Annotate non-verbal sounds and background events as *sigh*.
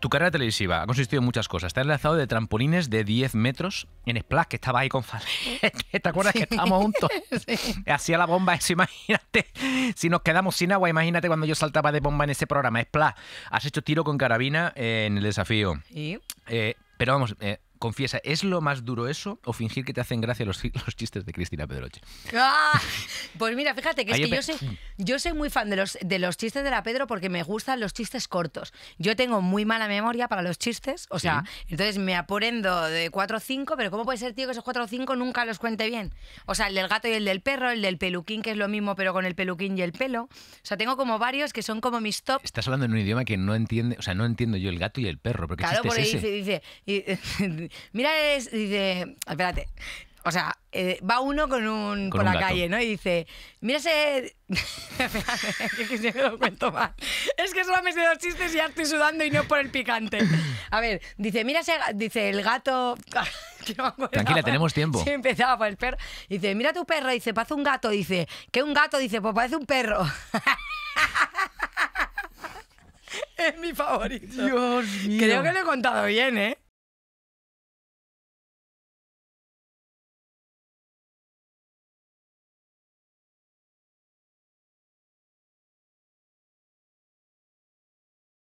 tu carrera televisiva ha consistido en muchas cosas. Te has lanzado de trampolines de 10 metros en Splash, que estabas ahí con *laughs* ¿Te acuerdas que estábamos juntos? *laughs* Hacía la bomba eso, imagínate. Si nos quedamos sin agua, imagínate cuando yo saltaba de bomba en ese programa. Splash, has hecho tiro con carabina en el desafío. ¿Y? Eh, pero vamos, eh, Confiesa, ¿es lo más duro eso o fingir que te hacen gracia los, *laughs* chistes de Cristina Pedroche? Ah, pues mira, fíjate que es que yo soy, yo soy muy fan de los, de los chistes de la Pedro porque me gustan los chistes cortos. Yo tengo muy mala memoria para los chistes, o sea, entonces me apurendo de 4 o 5, pero ¿cómo puede ser, tío, que esos cuatro o cinco nunca los cuente bien? O sea, el del gato y el del perro, el del peluquín, que es lo mismo, pero con el peluquín y el pelo. O sea, tengo como varios que son como mis top. Estás hablando en un idioma que no entiende, o sea, no entiendo yo el gato y el perro, porque claro, porque es ese? dice, dice *laughs* mira, dice, espérate, o sea, eh, va uno con un por la calle, ¿no? Y dice, mira ese... *laughs* que lo cuento Es que solo me sé dos chistes y ya estoy sudando y no por el picante. A ver, dice, mira ese... Dice, el gato... *laughs* Tranquila, tenemos tiempo. Sí, empezaba por el perro. Dice, mira tu perro. Dice, parece un gato. Dice, ¿qué un gato? Dice, pues parece un perro. *laughs* es mi favorito. Dios mío. Creo que lo he contado bien, ¿eh?